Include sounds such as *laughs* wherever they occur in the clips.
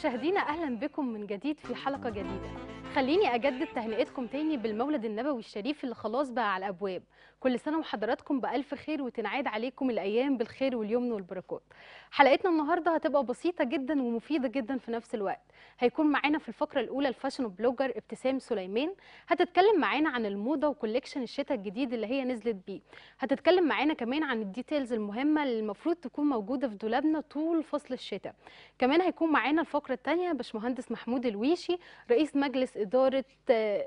مشاهدينا اهلا بكم من جديد في حلقه جديده خليني اجدد تهنئتكم تاني بالمولد النبوي الشريف اللي خلاص بقى على الابواب كل سنة وحضراتكم بألف خير وتنعاد عليكم الأيام بالخير واليمن والبركات حلقتنا النهاردة هتبقى بسيطة جدا ومفيدة جدا في نفس الوقت هيكون معانا في الفقرة الأولى الفاشن بلوجر ابتسام سليمان هتتكلم معانا عن الموضة وكوليكشن الشتاء الجديد اللي هي نزلت بيه هتتكلم معانا كمان عن الديتيلز المهمة اللي المفروض تكون موجودة في دولابنا طول فصل الشتاء كمان هيكون معانا الفقرة الثانية باشمهندس محمود الويشي رئيس مجلس إدارة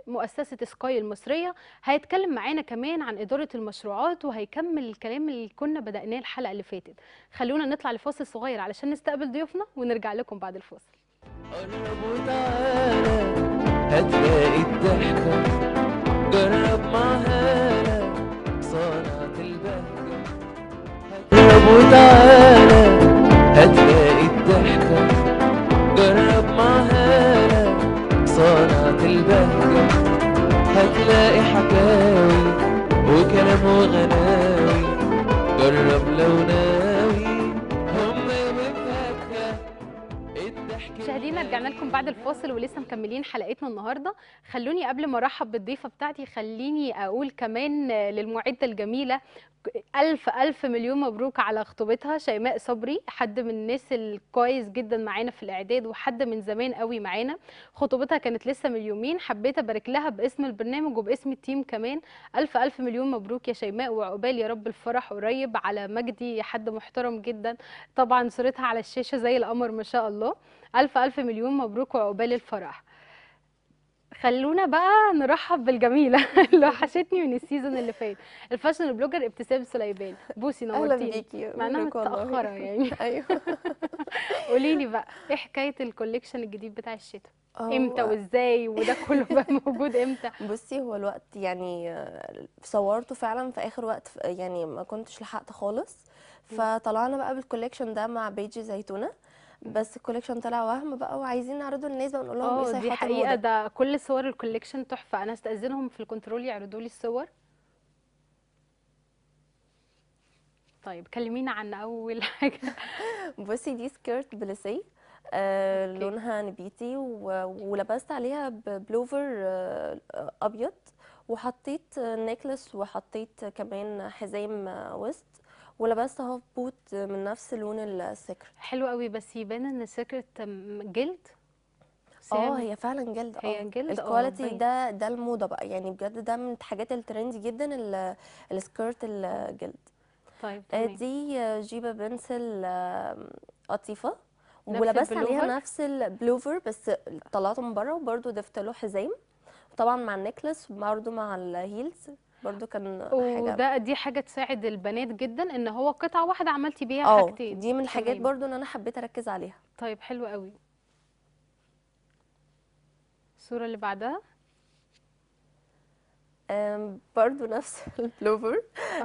مؤسسة سكاي المصرية هيتكلم معانا كمان عن إدارة إدارة المشروعات وهيكمل الكلام اللي كنا بدأناه الحلقة اللي فاتت خلونا نطلع لفاصل صغير علشان نستقبل ضيوفنا ونرجع لكم بعد الفاصل قرب وتعالى هتلاقي الضحكة جرب معانا صنعة البهجة قرب وتعالى هتلاقي الضحكة ابو غناوي جرب لو ناوي مشاهدينا رجعنا لكم بعد الفاصل ولسه مكملين حلقتنا النهارده خلوني قبل ما ارحب بالضيفه بتاعتي خليني اقول كمان للمعده الجميله ألف ألف مليون مبروك على خطوبتها شيماء صبري حد من الناس الكويس جدا معانا في الإعداد وحد من زمان قوي معانا خطوبتها كانت لسه من يومين حبيت أبارك لها باسم البرنامج وباسم التيم كمان ألف ألف مليون مبروك يا شيماء وعقبال يا رب الفرح قريب على مجدي حد محترم جدا طبعا صورتها على الشاشة زي القمر ما شاء الله الف الف مليون مبروك وعقبال الفرح خلونا بقى نرحب بالجميله *laughs* اللي وحشتني من السيزون اللي فات الفاشن بلوجر ابتسام سليبان بوسي نورتيني اهلا بيكي معناها متاخره يعني *laughs* ايوه *laughs* قولي لي بقى ايه حكايه الكوليكشن الجديد بتاع الشتاء امتى وازاي وده كله بقى موجود امتى بصي هو الوقت يعني آه، صورته فعلا في اخر وقت يعني ما كنتش لحقت خالص فطلعنا بقى بالكوليكشن ده مع بيج زيتونه بس الكوليكشن طلع وهم بقى وعايزين نعرضه للناس بقى نقول لهم آه، ايه صحيحه دي حقيقه ده كل صور الكوليكشن تحفه انا استاذنهم في الكنترول يعرضوا لي الصور طيب كلمينا عن اول *laughs* حاجه بصي دي سكيرت بلسي آه لونها نبيتي ولبست عليها بلوفر آه ابيض وحطيت نيكلس وحطيت كمان حزام آه، وسط ولبست هاف بوت من نفس لون السكر حلو قوي بس يبان ان السكرت جلد اه هي فعلا جلد اه هي جلد آه، الكواليتي ده ده الموضه بقى يعني بجد ده من الحاجات الترندي جدا السكرت الجلد طيب آه، تمام. دي جيبه بنسل قطيفه ولبست عليها نفس البلوفر بس طلعته من بره وبرده ضفت له حزام طبعا مع النكلس برده مع الهيلز برضو كان حاجه وده دي حاجه تساعد البنات جدا ان هو قطعه واحده عملتي بيها اه، حاجتين دي من الحاجات برضو ان انا حبيت اركز عليها طيب حلو قوي الصوره اللي بعدها برضو نفس *laughs* البلوفر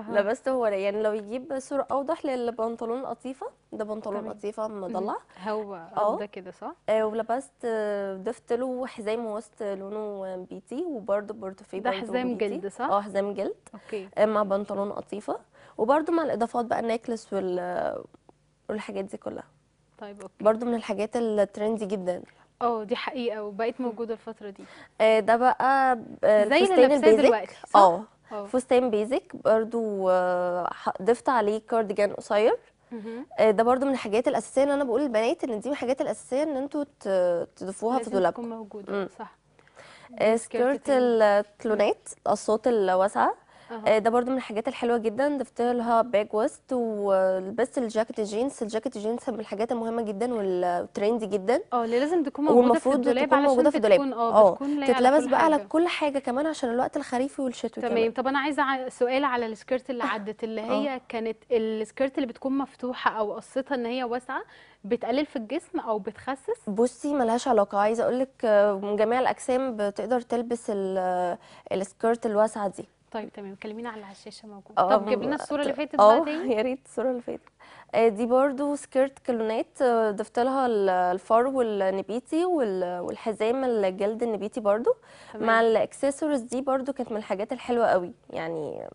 لبسته هو يعني لو يجيب صورة أوضح للبنطلون القطيفة ده بنطلون قطيفة مضلع هو ده آه. كده صح؟ آه ولبست آه، ضفت له حزام وسط لونه بيتي وبرده بورتوفيه ده حزام جلد صح؟ اه حزام جلد اوكي آه مع بنطلون قطيفة وبرده مع الإضافات بقى النيكلس وال والحاجات دي كلها طيب اوكي برضه من الحاجات الترندي جدا اه دي حقيقه وبقيت موجوده الفتره دي آه، ده بقى آه، زي اللي لابساه دلوقتي اه فستان اه. بيزك برضو ضفت عليه كارديجان قصير ده برضو من الحاجات الاساسيه اللي انا بقول للبنات ان دي من الحاجات الاساسيه ان انتوا تضيفوها في دولابكم موجوده صح سكيرت التلونات القصات الواسعه آه، ده برده من الحاجات الحلوه جدا ضفت لها باك وست ولبست الجاكيت الجينز الجاكيت الجينز من الحاجات المهمه جدا والترندي جدا اه اللي لازم تكون موجوده في الدولاب تكون موجوده في الدولاب اه, اه، تتلبس بقى على كل حاجه كمان عشان الوقت الخريفي والشتوي تمام طب انا عايزه سؤال على السكيرت اللي *laughs* عدت اللي اه. هي أوه. كانت السكيرت اللي بتكون مفتوحه او قصتها ان هي واسعه بتقلل في الجسم او بتخسس بصي ملهاش علاقه عايزه اقول لك جميع الاجسام بتقدر تلبس السكيرت الواسعه دي طيب تمام كلمينا على الشاشه موجود آه، طب جيب لنا الصوره اللي فاتت بقى دي اه يا ريت الصوره اللي فاتت آه، دي برضو سكيرت كالونات آه، ضفت لها الفار والنبيتي والحزام الجلد النبيتي برضو مع الاكسسوارز دي برضو كانت من الحاجات الحلوه قوي يعني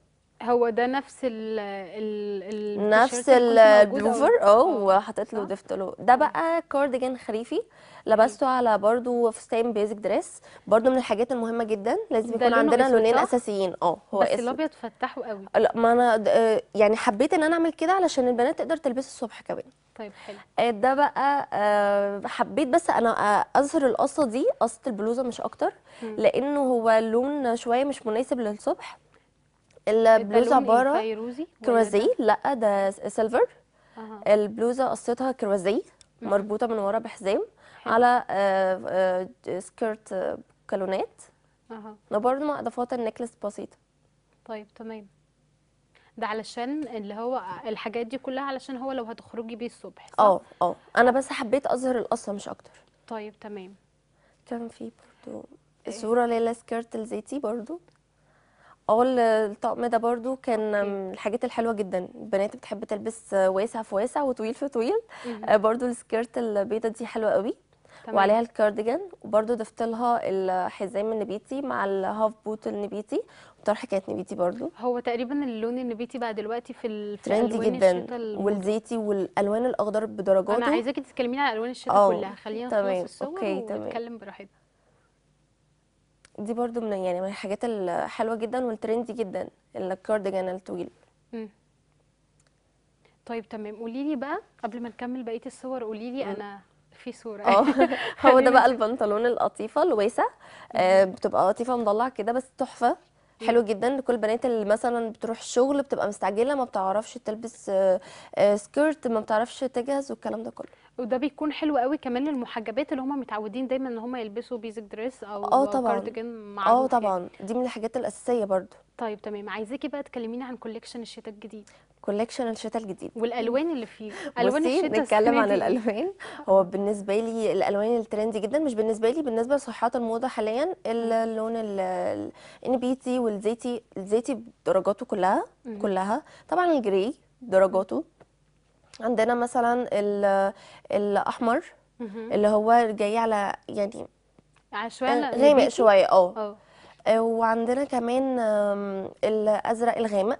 هو ده نفس ال ال ال نفس البلوفر اه وحطيت له ضفت له ده بقى كارديجان خريفي لبسته على برضو فستان بيزك دريس برضو من الحاجات المهمه جدا لازم يكون عندنا لونين اساسيين اه هو بس الابيض فتحه قوي لا ما انا آه، يعني حبيت ان انا اعمل كده علشان البنات تقدر تلبسه الصبح كمان طيب حلو آه، ده بقى آه، حبيت بس انا اظهر القصه دي قصه البلوزه مش اكتر لانه هو لون شويه مش مناسب للصبح البلوزه عباره كروزيه لا ده سيلفر أه. البلوزه قصتها كروزيه مربوطه من ورا بحزام على آه، آه، سكيرت آه، كالونات اها وبرده مع اضافات النكلس بسيطه طيب تمام ده علشان اللي هو الحاجات دي كلها علشان هو لو هتخرجي بيه الصبح اه اه انا بس حبيت اظهر القصه مش اكتر طيب تمام كان في برضو صوره ليلى سكيرت الزيتي برضو اه الطقم ده برضو كان من الحاجات الحلوه جدا البنات بتحب تلبس واسع في واسع وطويل في طويل آه، برضو السكيرت البيضه دي حلوه قوي تمام. وعليها الكارديجان وبرده ضفت لها الحزام النبيتي مع الهاف بوت النبيتي وطرح كانت نبيتي برده هو تقريبا اللون النبيتي بقى دلوقتي في الترند جدا والزيتي والالوان الاخضر بدرجاته انا عايزاكي تتكلمي على الوان الشتاء آه، كلها خلينا تمام. اوكي تمام ونتكلم براحتنا دي برضو من يعني من الحاجات الحلوه جدا والترندي جدا الكارديجان الطويل طيب تمام قولي لي بقى قبل ما نكمل بقيه الصور قولي لي انا في صوره اه *laughs* هو ده بقى البنطلون القطيفه الواسع آه بتبقى قطيفه مضلع كده بس تحفه حلو جدا لكل البنات اللي مثلا بتروح الشغل بتبقى مستعجله ما بتعرفش تلبس آه آه سكيرت ما بتعرفش تجهز والكلام ده كله وده بيكون حلو قوي كمان للمحجبات اللي هم متعودين دايما ان هم يلبسوا بيزك دريس او اه, آه، طبعا اه طبعا دي من الحاجات الاساسيه برضو طيب تمام عايزاكي بقى تكلميني عن كوليكشن الشتاء الجديد كوليكشن الشتاء الجديد والالوان اللي فيه الوان الشتاء نتكلم عن الالوان هو بالنسبه لي الالوان الترندي جدا مش بالنسبه لي بالنسبه لصحات الموضه حاليا اللون النبيتي والزيتي الزيتي درجاته كلها كلها طبعا الجري درجاته عندنا مثلا الاحمر اللي هو جاي على يعني عشوائي آه، غامق شويه اه وعندنا كمان الازرق الغامق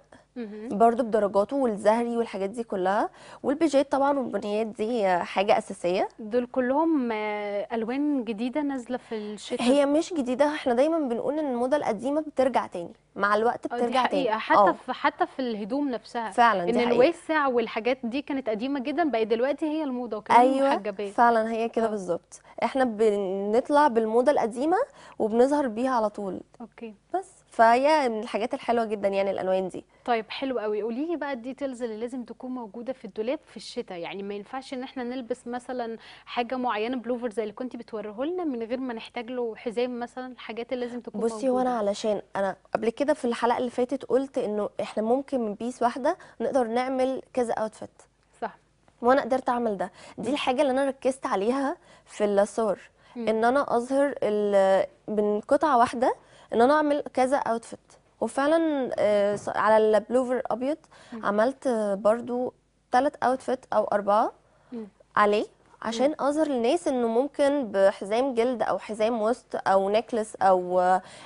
برضو بدرجاته والزهري والحاجات دي كلها والبيجيت طبعا والبنيات دي حاجه اساسيه دول كلهم آه، الوان جديده نازله في الشتاء هي مش جديده احنا دايما بنقول ان الموضه القديمه بترجع تاني مع الوقت آه، بترجع دي حقيقة. تاني حتى أوه. في حتى في الهدوم نفسها فعلا ان الواسع والحاجات دي كانت قديمه جدا بقت دلوقتي هي الموضه وكمان أيوة محجبات فعلا هي كده آه. بالظبط احنا بنطلع بالموضه القديمه وبنظهر بيها على طول اوكي بس فهي من الحاجات الحلوه جدا يعني الالوان دي طيب حلو قوي قولي لي بقى الديتيلز اللي لازم تكون موجوده في الدولاب في الشتاء يعني ما ينفعش ان احنا نلبس مثلا حاجه معينه بلوفر زي اللي كنت بتوريه لنا من غير ما نحتاج له حزام مثلا الحاجات اللي لازم تكون بصي موجوده بصي وانا علشان انا قبل كده في الحلقه اللي فاتت قلت انه احنا ممكن من بيس واحده نقدر نعمل كذا اوتفيت صح وانا قدرت اعمل ده دي الحاجه اللي انا ركزت عليها في اللاسور ان انا اظهر من قطعه واحده ان انا اعمل كذا اوتفيت وفعلا آه، على البلوفر ابيض عملت برضو ثلاث اوتفيت او اربعه عليه عشان اظهر للناس انه ممكن بحزام جلد او حزام وسط او نيكلس او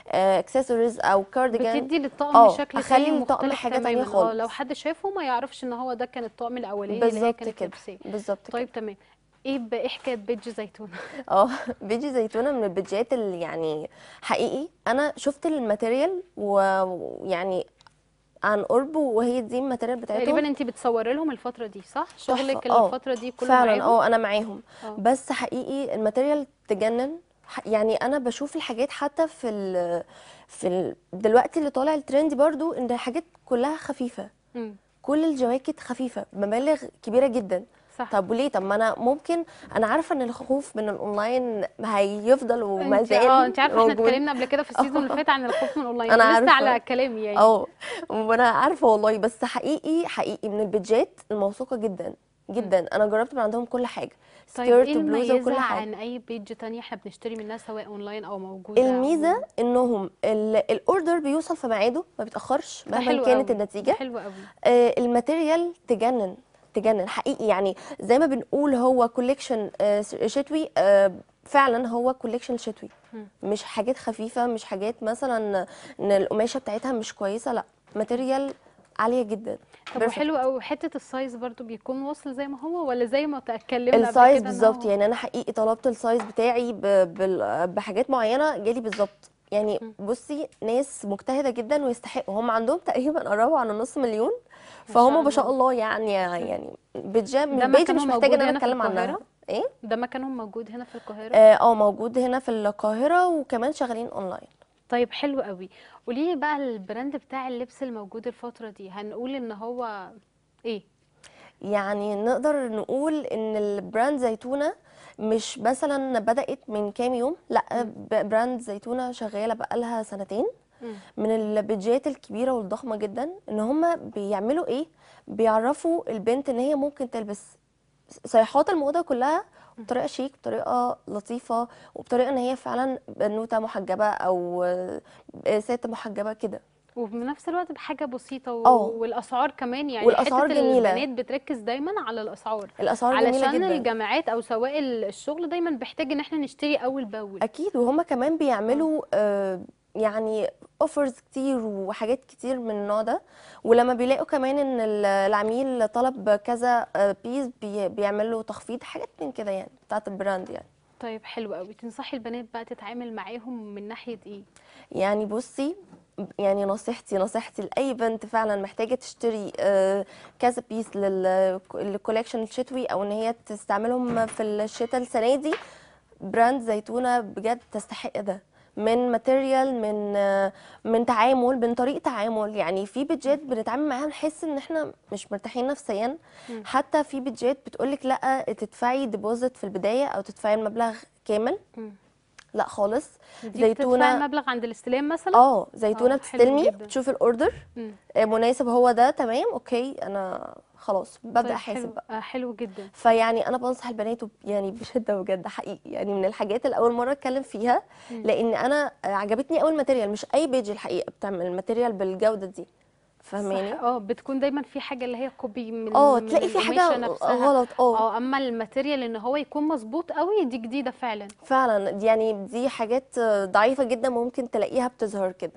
اكسسوارز آه، او كارديجان بتدي للطقم آه، شكل اخلي الطقم حاجه ثانيه خالص لو حد شافه ما يعرفش ان هو ده كان الطقم الاولاني اللي هي كانت كده بالظبط طيب تمام ايه ايه حكايه بيج زيتونه *laughs* اه بيج زيتونه من البيجات اللي يعني حقيقي انا شفت الماتيريال ويعني عن قرب وهي دي الماتيريال بتاعتهم تقريبا انت بتصوري لهم الفتره دي صح شغلك اه، الفتره دي كله فعلا اه انا معاهم اه. بس حقيقي الماتيريال تجنن يعني انا بشوف الحاجات حتى في ال في ال دلوقتي اللي طالع الترند برضو ان الحاجات كلها خفيفه م. كل الجواكت خفيفه بمبالغ كبيره جدا صح. طب وليه طب ما انا ممكن انا عارفه ان الخوف من الاونلاين هيفضل وما زال اه انت عارفه احنا اتكلمنا قبل كده في السيزون اللي *laughs* آه. فات عن الخوف من الاونلاين انا عارفة. لسه على كلامي يعني اه وانا عارفه والله بس حقيقي حقيقي من البيدجات الموثوقه جدا جدا انا جربت من عندهم كل حاجه طيب ايه الميزه وكل حاجة. عن اي بيج تانية احنا بنشتري منها سواء اونلاين او موجوده الميزه أو... انهم الاوردر بيوصل في ميعاده ما بيتاخرش مهما كانت النتيجه حلو قوي آه الماتيريال تجنن تجنن حقيقي يعني زي ما بنقول هو كوليكشن آه، شتوي آه، فعلا هو كوليكشن شتوي مش حاجات خفيفه مش حاجات مثلا ان القماشه بتاعتها مش كويسه لا ماتيريال عاليه جدا طب حلو وحلو قوي حته السايز برضو بيكون وصل زي ما هو ولا زي ما اتكلمنا السايز بالظبط يعني انا حقيقي طلبت السايز بتاعي بحاجات معينه جالي بالظبط يعني بصي ناس مجتهده جدا ويستحقوا هم عندهم تقريبا قربوا على نص مليون فهم ما شاء الله يعني يعني بتجام من بيتي مش محتاجه ان انا اتكلم عنها ايه ده مكانهم موجود هنا في القاهره اه, آه، موجود هنا في القاهره وكمان شغالين اونلاين طيب حلو قوي قولي لي بقى البراند بتاع اللبس الموجود الفتره دي هنقول ان هو ايه يعني نقدر نقول ان البراند زيتونه مش مثلا بدات من كام يوم لا براند زيتونه شغاله بقى لها سنتين من البيدجات الكبيره والضخمه جدا ان هم بيعملوا ايه بيعرفوا البنت ان هي ممكن تلبس صيحات الموضه كلها بطريقه شيك بطريقه لطيفه وبطريقه ان هي فعلا بنوته محجبه او آه، ست محجبه كده وبنفس الوقت بحاجه بسيطه و... آه. والاسعار كمان يعني والاسعار حتة جميله البنات بتركز دايما على الاسعار الاسعار علشان جميله جدا علشان الجامعات او سواء الشغل دايما بيحتاج ان احنا نشتري اول باول اكيد وهم كمان بيعملوا آه. آه، يعني اوفرز كتير وحاجات كتير من النوع ده ولما بيلاقوا كمان ان العميل طلب كذا بيز بيعمل له تخفيض حاجات من كده يعني بتاعت البراند يعني طيب حلو قوي تنصحي البنات بقى تتعامل معاهم من ناحيه ايه يعني بصي يعني نصيحتي نصيحتي لاي بنت فعلا محتاجه تشتري آه، كذا بيس للكوليكشن الشتوي او ان هي تستعملهم في الشتاء السنه دي براند زيتونه بجد تستحق ده من ماتيريال من آه، من تعامل من طريقه تعامل يعني في بيدجات بنتعامل معاها نحس ان احنا مش مرتاحين نفسيا حتى في بيدجات لك لا تدفعي ديبوزيت في البدايه او تدفعي المبلغ كامل لا خالص زيتونه مبلغ عند الاستلام مثلا اه زيتونه آه، بتستلمي بتشوف الاوردر آه، مناسب هو ده تمام اوكي انا خلاص ببدا طيب احاسب بقى آه، حلو جدا فيعني انا بنصح البنات يعني بشده وجد حقيقي يعني من الحاجات اللي اول مره اتكلم فيها لان انا عجبتني قوي ماتيريال مش اي بيج الحقيقه بتعمل الماتيريال بالجوده دي فاهماني اه بتكون دايما في حاجه اللي هي كوبي من اه تلاقي في حاجه آه، غلط اه اه اما الماتيريال ان هو يكون مظبوط قوي دي جديده فعلا فعلا يعني دي حاجات ضعيفه جدا ممكن تلاقيها بتظهر كده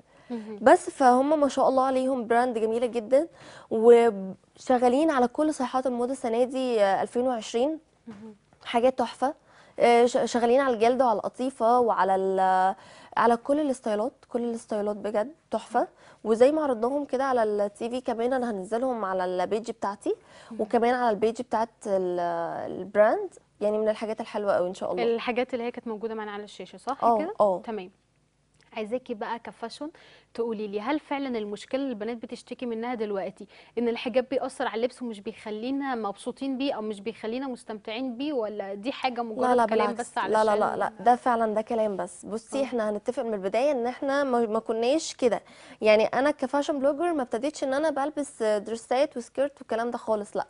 بس فهم ما شاء الله عليهم براند جميله جدا وشغالين على كل صيحات الموضه السنه دي 2020 آه، حاجات تحفه آه، شغالين على الجلد وعلى القطيفه وعلى على كل الستايلات كل الستايلات بجد تحفه وزي ما عرضناهم كده على التي في كمان انا هنزلهم على البيج بتاعتي وكمان على البيج بتاعت البراند يعني من الحاجات الحلوه قوي ان شاء الله الحاجات اللي هي كانت موجوده معانا على الشاشه صح آه، كده اه تمام عايزاكي بقى كفاشون تقولي لي هل فعلا المشكله اللي البنات بتشتكي منها دلوقتي ان الحجاب بيأثر على اللبس ومش بيخلينا مبسوطين بيه او مش بيخلينا مستمتعين بيه ولا دي حاجه مجرد لا لا كلام بس علشان لا لا لا لا ده فعلا ده كلام بس بصي آه. احنا هنتفق من البدايه ان احنا ما كناش كده يعني انا كفاشون بلوجر ما ابتديتش ان انا بلبس درسات وسكيرت والكلام ده خالص لا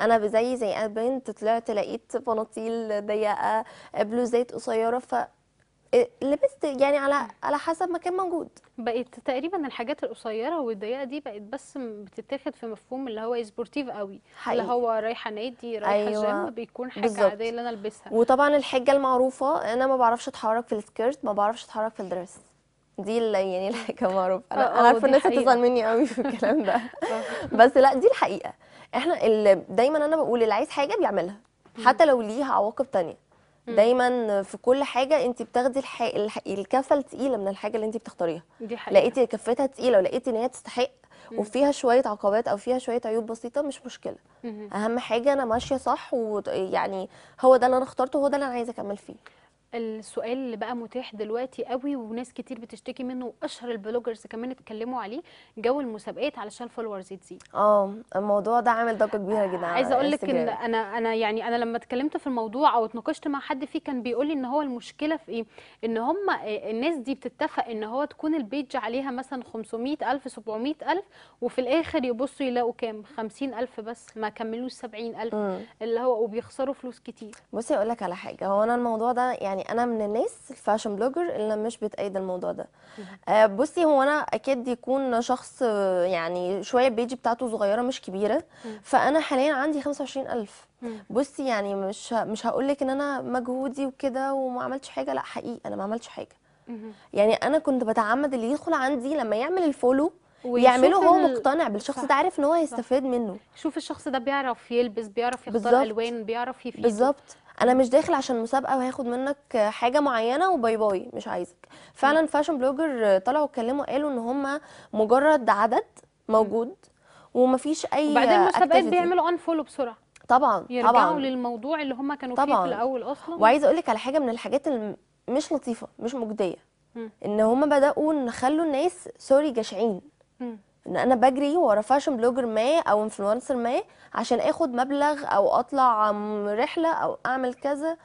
انا زي زي بنت طلعت لقيت بناطيل ضيقه بلوزات قصيره ف لبست يعني على على حسب ما كان موجود بقت تقريبا الحاجات القصيره والضيقه دي بقت بس بتتاخد في مفهوم اللي هو سبورتيف قوي حقيقي. اللي هو رايحه نادي رايحه أيوة. جيم بيكون حاجه بالزبط. عاديه اللي انا البسها وطبعا الحجه المعروفه انا ما بعرفش اتحرك في السكيرت ما بعرفش اتحرك في الدرس دي اللي يعني الحاجه *laughs* معروفه انا, أنا آه، آه، عارفه الناس هتزعل مني قوي في الكلام ده *laughs* آه. بس لا دي الحقيقه احنا دايما انا بقول اللي عايز حاجه بيعملها حتى لو ليها عواقب تانية دايما في كل حاجه انت بتاخدي الح... الح... الكفه الثقيله من الحاجه اللي انت بتختاريها لقيتي كفتها ثقيله ولقيتي ان هي تستحق وفيها شويه عقبات او فيها شويه عيوب بسيطه مش مشكله اهم حاجه انا ماشيه صح ويعني هو ده اللي انا اخترته هو ده اللي انا عايزه اكمل فيه السؤال اللي بقى متاح دلوقتي قوي وناس كتير بتشتكي منه واشهر البلوجرز كمان اتكلموا عليه جو المسابقات علشان الفولورز تزيد اه الموضوع ده عامل ضجه كبيره جدا عايزه اقول لك ان انا انا يعني انا لما اتكلمت في الموضوع او اتناقشت مع حد فيه كان بيقول لي ان هو المشكله في ايه ان هم الناس دي بتتفق ان هو تكون البيج عليها مثلا 500000 700000 وفي الاخر يبصوا يلاقوا كام 50000 بس ما كملوش 70000 اللي هو وبيخسروا فلوس كتير بصي اقول لك على حاجه هو انا الموضوع ده يعني يعني انا من الناس الفاشن بلوجر اللي مش بتأيد الموضوع ده آه، بصي هو انا اكيد يكون شخص يعني شويه البيج بتاعته صغيره مش كبيره فانا حاليا عندي 25000 بصي يعني مش مش هقول لك ان انا مجهودي وكده وما عملتش حاجه لا حقيقي انا ما عملتش حاجه يعني انا كنت بتعمد اللي يدخل عندي لما يعمل الفولو يعمله هو مقتنع بالشخص ده عارف ان هو هيستفاد منه شوف الشخص ده بيعرف يلبس بيعرف يختار الوان بيعرف يفيد بالظبط انا مش داخل عشان مسابقه وهاخد منك حاجه معينه وباي باي مش عايزك فعلا فاشن بلوجر طلعوا اتكلموا قالوا ان هم مجرد عدد موجود ومفيش اي وبعدين المسابقات بيعملوا ان فولو بسرعه طبعا طبعا يرجعوا للموضوع اللي هم كانوا طبعا. فيه في الاول اصلا وعايزه اقول لك على حاجه من الحاجات اللي مش لطيفه مش مجديه م. ان هم بداوا ان خلوا الناس سوري جشعين م. ان انا بجري ورا فاشن بلوجر ما او انفلونسر ما عشان اخد مبلغ او اطلع رحله او اعمل كذا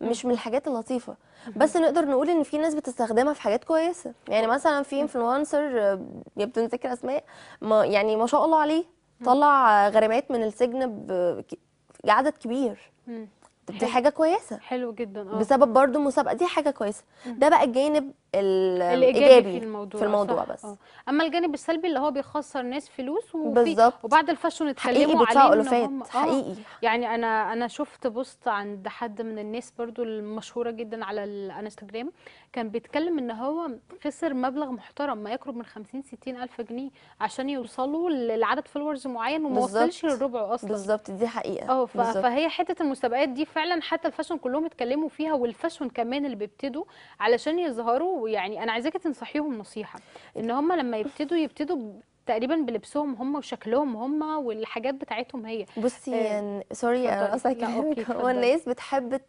مش من الحاجات اللطيفه بس نقدر نقول ان في ناس بتستخدمها في حاجات كويسه يعني مثلا في انفلونسر آه، يبدو ذكر اسماء ما يعني ما شاء الله عليه طلع غرامات من السجن بعدد كبير دي حاجه كويسه حلو جدا اه بسبب برضو المسابقه دي حاجه كويسه ده بقى الجانب الايجابي في الموضوع, في الموضوع بس أوه. اما الجانب السلبي اللي هو بيخسر ناس فلوس بالظبط وبعد الفاشون اتكلموا عليه حقيقي فات حقيقي يعني انا انا شفت بوست عند حد من الناس برضو المشهوره جدا على الانستجرام كان بيتكلم ان هو خسر مبلغ محترم ما يقرب من 50 60 الف جنيه عشان يوصلوا لعدد فولورز معين وما وصلش للربع اصلا بالظبط دي حقيقه اه فهي حته المسابقات دي فعلا حتى الفاشون كلهم اتكلموا فيها والفاشون كمان اللي بيبتدوا علشان يظهروا ويعني انا عايزاكي تنصحيهم نصيحه ان هم لما يبتدوا يبتدوا تقريبا بلبسهم هم وشكلهم هم والحاجات بتاعتهم هي بصي سوري آه، انا هو الناس بتحب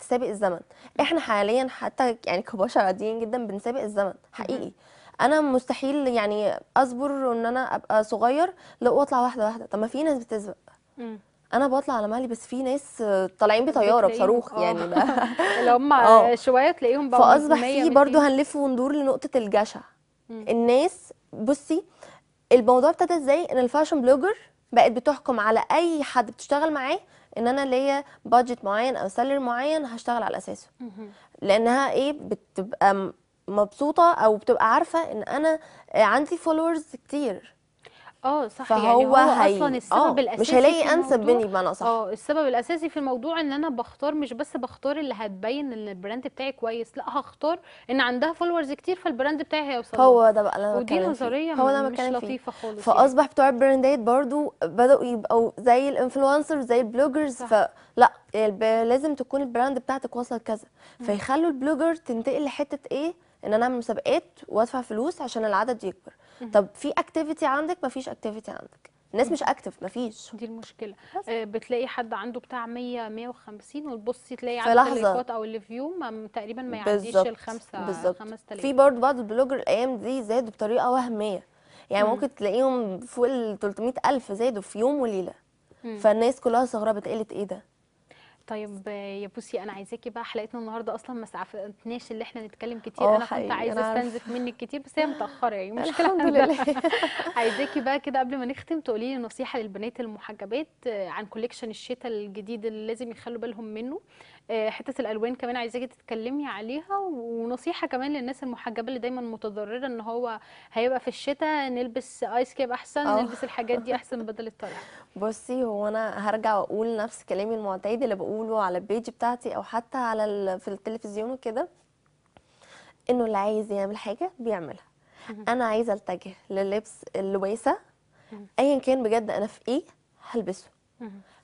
تسابق الزمن احنا حاليا حتى يعني كبشر عاديين جدا بنسابق الزمن حقيقي انا مستحيل يعني اصبر ان انا ابقى صغير لا واطلع واحده واحده طب ما في ناس بتسبق انا بطلع على مهلي بس في ناس طالعين بطياره بصاروخ آه. يعني *laughs* اللي هم *laughs* آه. شويه تلاقيهم بقى فاصبح في برضه هنلف وندور لنقطه الجشع الناس بصي الموضوع ابتدى ازاي ان الفاشن بلوجر بقت بتحكم على اي حد بتشتغل معاه ان انا ليا بادجت معين او سالري معين هشتغل على اساسه لانها ايه بتبقى مبسوطه او بتبقى عارفه ان انا آه، عندي فولورز كتير اه صح فهو يعني هو هي... اصلا آه، السبب آه الاساسي مش هيلاقي انسب مني بمعنى صح اه السبب الاساسي في الموضوع ان انا بختار مش بس بختار اللي هتبين ان البراند بتاعي كويس لا هختار ان عندها فولورز كتير فالبراند بتاعي هيوصل هو ده بقى اللي انا ودي نظريه هو ده مش لطيفه فيه. خالص فاصبح يعني. بتوع البراندات برضو بداوا يبقوا زي الانفلونسرز زي البلوجرز صح. فلا لازم تكون البراند بتاعتك وصل كذا فيخلوا البلوجر تنتقل لحته ايه ان انا اعمل مسابقات وادفع فلوس عشان العدد يكبر طب في اكتيفيتي عندك مفيش اكتيفيتي عندك الناس مش اكتف مفيش دي المشكله آه بتلاقي حد عنده بتاع 100 150 وتبصي تلاقي عنده اللايكات او الفيو تقريبا ما يعديش ال 5 5000 في برضه بعض البلوجر الايام دي زادوا بطريقه وهميه يعني مم. ممكن تلاقيهم فوق ال 300000 زادوا في يوم وليله مم. فالناس كلها استغربت قالت ايه ده طيب يا بوسي انا عايزاكي بقى حلقتنا النهارده اصلا ما سعفتناش اللي احنا نتكلم كتير آه، انا كنت عايزه استنزف منك كتير بس هي متاخره يعني مشكله الحمد لله *laughs* عايزاكي بقى كده قبل ما نختم تقولي لي نصيحه للبنات المحجبات آه، عن كوليكشن الشتاء الجديد اللي لازم يخلوا بالهم منه آه، حته الالوان كمان عايزاكي تتكلمي عليها ونصيحه كمان للناس المحجبه اللي دايما متضرره ان هو هيبقى في الشتاء نلبس ايس كاب احسن أوه. نلبس الحاجات دي احسن بدل الطلع *laughs* بصي هو انا هرجع واقول نفس كلامي المعتاد اللي بقوله على البيج بتاعتي او حتى على في التلفزيون وكده انه اللي عايز يعمل حاجه بيعملها انا عايزه اتجه للبس اللواسه ايا كان بجد انا في ايه هلبسه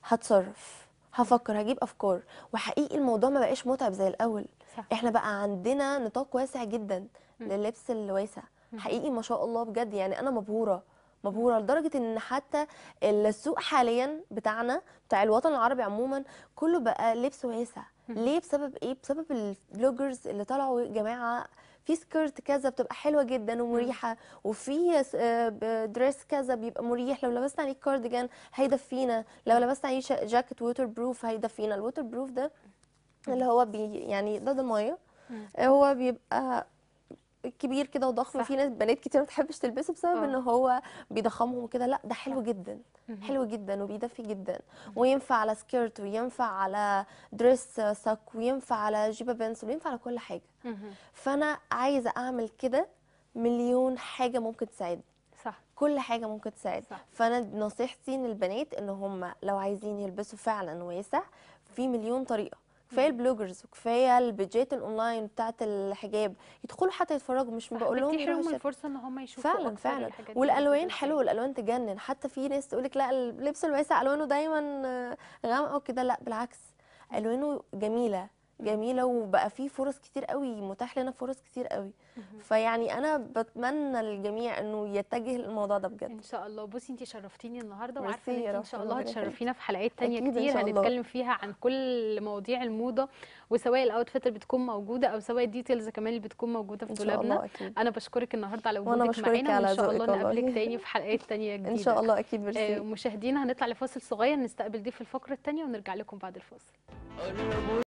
هتصرف هفكر هجيب افكار وحقيقي الموضوع ما بقاش متعب زي الاول صح. احنا بقى عندنا نطاق واسع جدا لللبس الواسع حقيقي ما شاء الله بجد يعني انا مبهوره مبهوره لدرجه ان حتى السوق حاليا بتاعنا بتاع الوطن العربي عموما كله بقى لبس واسع ليه بسبب ايه بسبب البلوجرز اللي طلعوا جماعه في سكيرت كذا بتبقى حلوه جدا ومريحه وفي آه، دريس كذا بيبقى مريح لو لبسنا عليه كارديجان هيدفينا لو لبسنا عليه جاكيت ووتر بروف هيدفينا الووتر بروف ده اللي هو بي يعني ضد الميه هو بيبقى كبير كده وضخم في ناس بنات كتير ما بتحبش تلبسه بسبب اه. ان هو بيضخمهم وكده لا ده حلو جدا حلو جدا وبيدفي جدا وينفع على سكيرت وينفع على دريس ساك وينفع على جيبه بنس وينفع على كل حاجه فانا عايزه اعمل كده مليون حاجه ممكن تساعدني صح كل حاجه ممكن تساعد صح. فانا نصيحتي للبنات ان هم لو عايزين يلبسوا فعلا واسع في مليون طريقه كفايه البلوجرز وكفايه البيجات الاونلاين بتاعه الحجاب يدخلوا حتى يتفرجوا مش بقول لهم بتتيح لهم الفرصه ان هم يشوفوا فعلا فعلا والالوان حلوه الالوان تجنن حتى في ناس تقول لك لا اللبس الواسع الوانه دايما آه، غامقه وكده لا بالعكس الوانه جميله جميله وبقى في فرص كتير قوي متاح لنا فرص كتير قوي فيعني انا بتمنى للجميع انه يتجه للموضوع ده بجد ان شاء الله بصي انت شرفتيني النهارده وعارفه ان شاء الله هتشرفينا في حلقات تانية كتير هنتكلم فيها عن كل مواضيع الموضه وسواء الاوتفيت اللي بتكون موجوده او سواء الديتيلز كمان اللي بتكون موجوده في دولابنا انا بشكرك النهارده على وجودك معانا وان شاء الله نقابلك *laughs* تاني في حلقات تانية جديده ان شاء الله اكيد بالخير آه مشاهدينا هنطلع لفاصل صغير نستقبل ضيف الفقره التانية ونرجع لكم بعد الفاصل